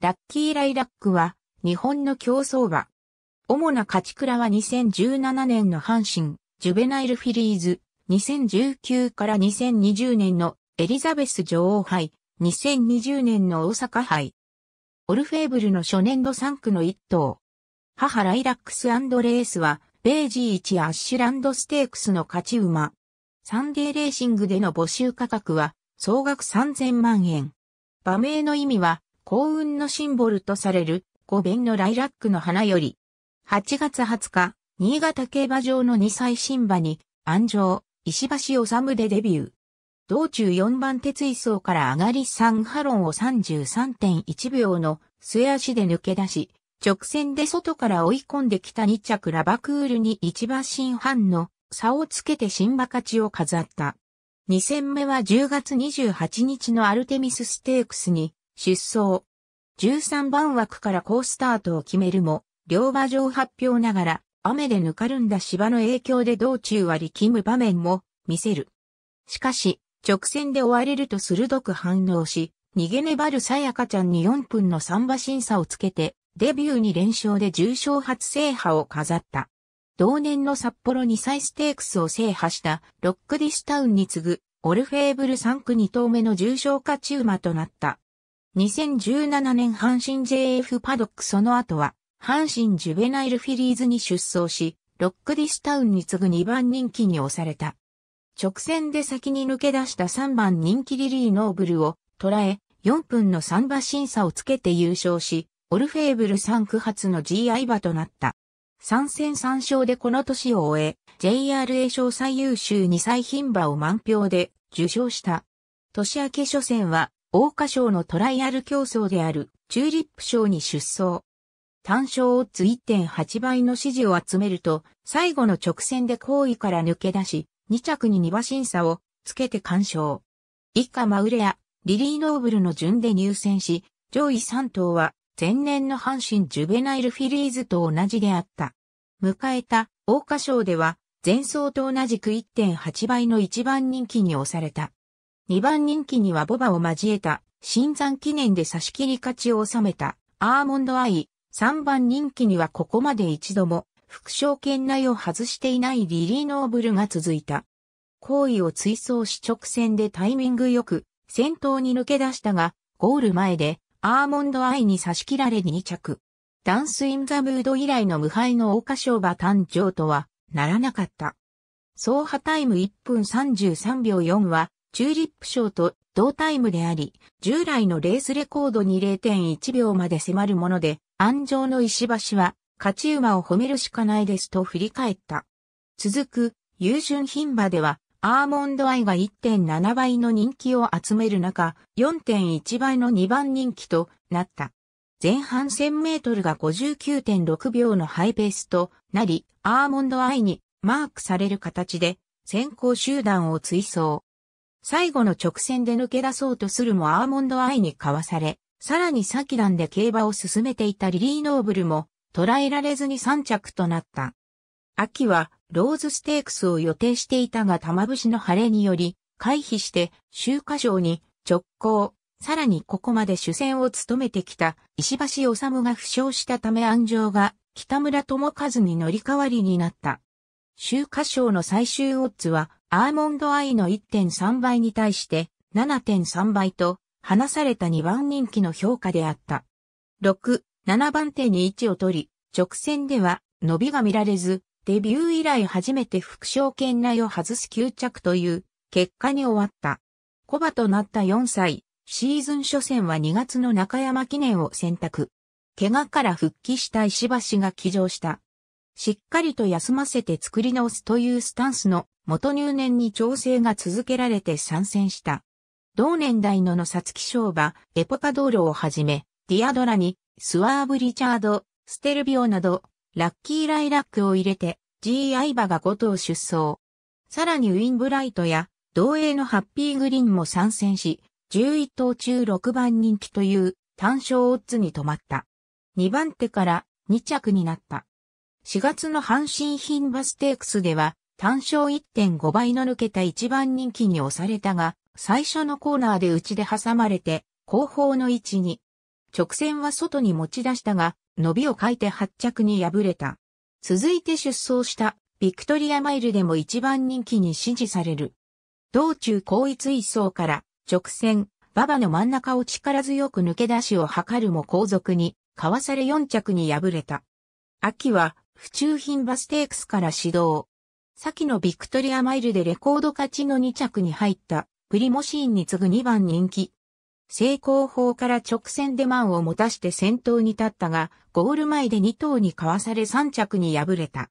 ラッキーライラックは、日本の競争馬。主な勝ち倉は2017年の阪神、ジュベナイルフィリーズ、2019から2020年のエリザベス女王杯、2020年の大阪杯。オルフェーブルの初年度3区の1頭。母ライラックスレースは、ベージー1アッシュランドステークスの勝ち馬。サンデーレーシングでの募集価格は、総額3000万円。馬名の意味は、幸運のシンボルとされる五弁のライラックの花より、8月20日、新潟競馬場の2歳新馬に、安城、石橋治でデビュー。道中4番鉄位層から上がり3ハロンを33.1秒の末足で抜け出し、直線で外から追い込んできた2着ラバクールに一馬身半の差をつけて新馬勝ちを飾った。2戦目は10月28日のアルテミスステークスに出走。13番枠から好スタートを決めるも、両馬場発表ながら、雨でぬかるんだ芝の影響で道中は力む場面も見せる。しかし、直線で追われると鋭く反応し、逃げ粘るさやかちゃんに4分の3馬審査をつけて、デビューに連勝で重賞初制覇を飾った。同年の札幌2歳ステークスを制覇したロックディスタウンに次ぐオルフェーブル3区2頭目の重賞勝ち馬となった。2017年阪神 JF パドックその後は、阪神ジュベナイルフィリーズに出走し、ロックディスタウンに次ぐ2番人気に押された。直線で先に抜け出した3番人気リリー・ノーブルを捉え、4分の3馬審査をつけて優勝し、オルフェーブル3区発の GI 馬となった。3戦3勝でこの年を終え、JRA 賞最優秀2歳品馬を満票で受賞した。年明け初戦は大花賞のトライアル競争であるチューリップ賞に出走。単勝オッズ1.8倍の支持を集めると、最後の直線で後位から抜け出し、2着に2馬審査をつけて完勝。以下マウレア、リリーノーブルの順で入選し、上位3頭は前年の阪神ジュベナイルフィリーズと同じであった。迎えた大花賞では、前走と同じく1.8倍の一番人気に押された。2番人気にはボバを交えた、新山記念で差し切り勝ちを収めた、アーモンドアイ。3番人気にはここまで一度も、副賞圏内を外していないリリーノーブルが続いた。行為を追走し直線でタイミングよく、先頭に抜け出したが、ゴール前で、アーモンドアイに差し切られ2着。ダンスインザムード以来の無敗の大花賞馬誕生とはならなかった。走破タイム1分33秒4はチューリップ賞と同タイムであり、従来のレースレコードに0.1秒まで迫るもので、安城の石橋は、勝ち馬を褒めるしかないですと振り返った。続く、優順品馬では、アーモンドアイが1.7倍の人気を集める中、4.1倍の2番人気となった。前半1000メートルが59.6秒のハイペースとなり、アーモンドアイにマークされる形で先行集団を追走。最後の直線で抜け出そうとするもアーモンドアイにかわされ、さらにサキランで競馬を進めていたリリー・ノーブルも捕らえられずに3着となった。秋はローズステークスを予定していたが玉節の晴れにより回避して秋華賞に直行。さらにここまで主戦を務めてきた石橋治が負傷したため安城が北村智和に乗り換わりになった。秋華賞の最終オッズはアーモンドアイの1.3倍に対して7.3倍と、離された2番人気の評価であった。6、7番手に位置を取り、直線では伸びが見られず、デビュー以来初めて副賞圏内を外す9着という結果に終わった。小馬となった4歳、シーズン初戦は2月の中山記念を選択。怪我から復帰した石橋が起乗した。しっかりと休ませて作り直すというスタンスの元入念に調整が続けられて参戦した。同年代の野札木賞馬、エポカールをはじめ、ディアドラに、スワーブ・リチャード、ステルビオなど、ラッキー・ライラックを入れて、GI 馬が5頭出走。さらにウィンブライトや、同英のハッピーグリーンも参戦し、11頭中6番人気という単勝オッズに止まった。2番手から2着になった。4月の阪神品バステークスでは、単勝1.5倍の抜けた一番人気に押されたが、最初のコーナーで内で挟まれて、後方の位置に。直線は外に持ち出したが、伸びを欠いて発着に敗れた。続いて出走したビクトリアマイルでも一番人気に支持される。道中後一一層から直線、馬場の真ん中を力強く抜け出しを図るも後続に、かわされ4着に敗れた。秋は府中品バステークスから始動。先のビクトリアマイルでレコード勝ちの2着に入ったプリモシーンに次ぐ2番人気。成功法から直線でマンを持たして先頭に立ったが、ゴール前で2頭にかわされ3着に敗れた。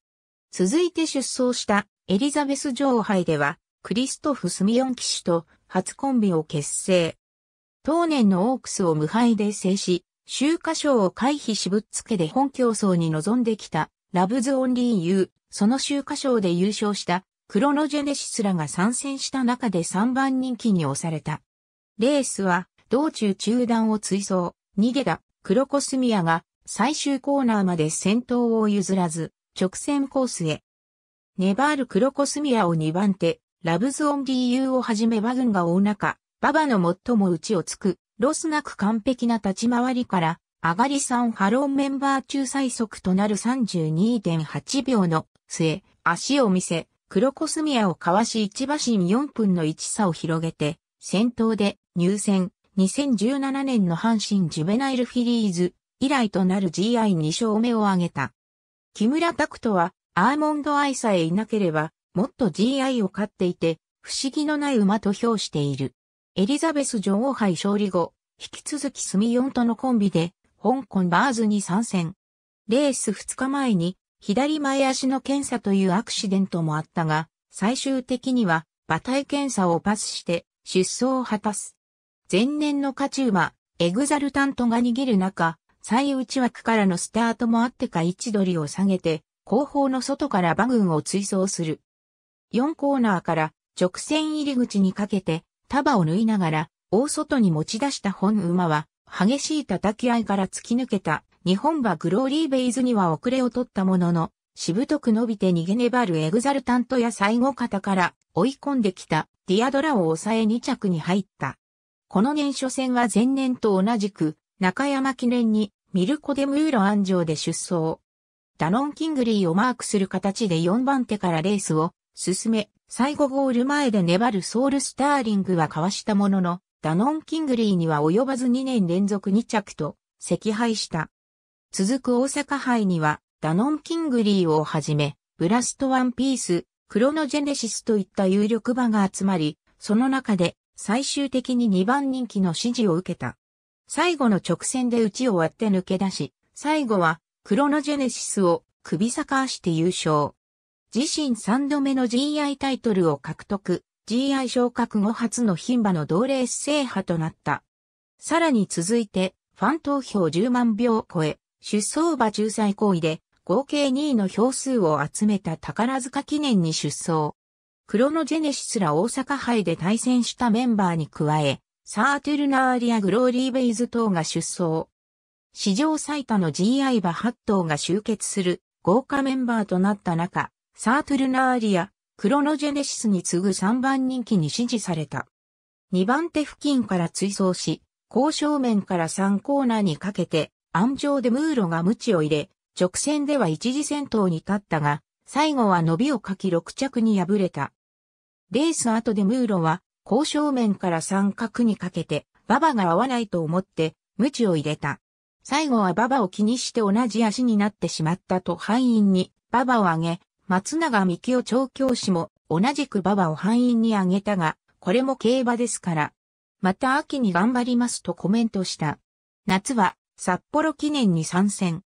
続いて出走したエリザベス女王杯では、クリストフ・スミヨン騎手と初コンビを結成。当年のオークスを無敗で制し、周華賞を回避しぶっつけで本競争に臨んできたラブズ・オンリー・ユー、その週刊賞で優勝したクロノジェネシスらが参戦した中で3番人気に押された。レースは道中中断を追走、逃げたクロコスミアが最終コーナーまで先頭を譲らず直線コースへ。ネバール・クロコスミアを2番手、ラブズ・オンリー・ユーをはじめ馬群が追う中、馬場の最も内をつく、ロスなく完璧な立ち回りから上がり3ハローメンバー中最速となる32.8秒の末、足を見せ、黒コスミアをかわし一馬身4分の1差を広げて、先頭で入選、2017年の阪神ジュベナイルフィリーズ以来となる GI2 勝目を挙げた。木村拓人は、アーモンドアイさえいなければ、もっと GI を勝っていて、不思議のない馬と評している。エリザベス女王杯勝利後、引き続きスミヨンとのコンビで、香港バーズに参戦。レース2日前に左前足の検査というアクシデントもあったが、最終的には馬体検査をパスして出走を果たす。前年の勝ち馬、エグザルタントが握る中、最内枠からのスタートもあってか位置取りを下げて、後方の外から馬群を追走する。4コーナーから直線入り口にかけて、束を縫いながら、大外に持ち出した本馬は、激しい叩き合いから突き抜けた日本はグローリーベイズには遅れを取ったものの、しぶとく伸びて逃げ粘るエグザルタントや最後方から追い込んできたディアドラを抑え2着に入った。この年初戦は前年と同じく中山記念にミルコ・デ・ムーロ安城で出走。ダノン・キングリーをマークする形で4番手からレースを進め、最後ゴール前で粘るソウル・スターリングはかわしたものの、ダノン・キングリーには及ばず2年連続2着と、惜敗した。続く大阪杯には、ダノン・キングリーをはじめ、ブラスト・ワンピース、クロノジェネシスといった有力馬が集まり、その中で最終的に2番人気の支持を受けた。最後の直線で打ち終わって抜け出し、最後はクロノジェネシスを首逆足して優勝。自身3度目の GI タイトルを獲得。GI 昇格後初の牝馬の同レース制覇となった。さらに続いて、ファン投票10万票を超え、出走馬仲裁行為で合計2位の票数を集めた宝塚記念に出走。クロノジェネシスら大阪杯で対戦したメンバーに加え、サーテルナーリアグローリーベイズ等が出走。史上最多の GI 馬8頭が集結する豪華メンバーとなった中、サートゥルナーリア、クロノジェネシスに次ぐ3番人気に支持された。2番手付近から追走し、高正面から3コーナーにかけて、安上でムーロが鞭を入れ、直線では一時先頭に立ったが、最後は伸びをかき6着に敗れた。レース後でムーロは、高正面から三角にかけて、ババが合わないと思って、鞭を入れた。最後はババを気にして同じ足になってしまったと敗因に、ババを上げ、松永幹夫調教師も同じく馬場を範囲に挙げたが、これも競馬ですから。また秋に頑張りますとコメントした。夏は札幌記念に参戦。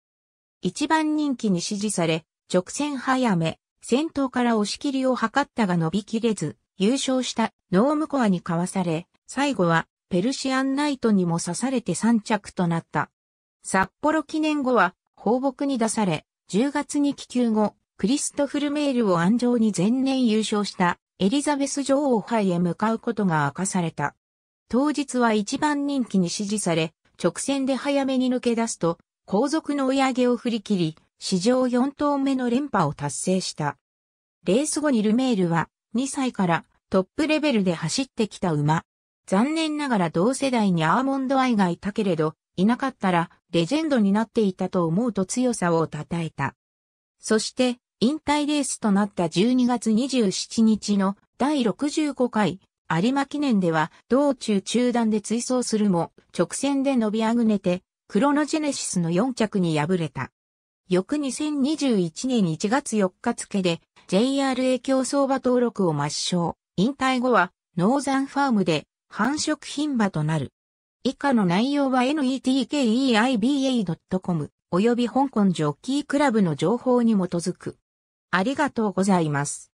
一番人気に支持され、直線早め、先頭から押し切りを図ったが伸びきれず、優勝したノームコアにかわされ、最後はペルシアンナイトにも刺されて3着となった。札幌記念後は放牧に出され、10月に気球後、クリストフル・メールを安城に前年優勝したエリザベス女王杯へ向かうことが明かされた。当日は一番人気に支持され、直線で早めに抜け出すと、後続の追い上げを振り切り、史上4頭目の連覇を達成した。レース後にルメールは、2歳からトップレベルで走ってきた馬。残念ながら同世代にアーモンドアイがいたけれど、いなかったらレジェンドになっていたと思うと強さを称えた。そして、引退レースとなった12月27日の第65回有馬記念では道中中断で追走するも直線で伸びあぐねてクロノジェネシスの4着に敗れた。翌2021年1月4日付で JRA 競争馬登録を抹消。引退後はノーザンファームで繁殖品馬となる。以下の内容は netkeiba.com 及び香港ジョッキークラブの情報に基づく。ありがとうございます。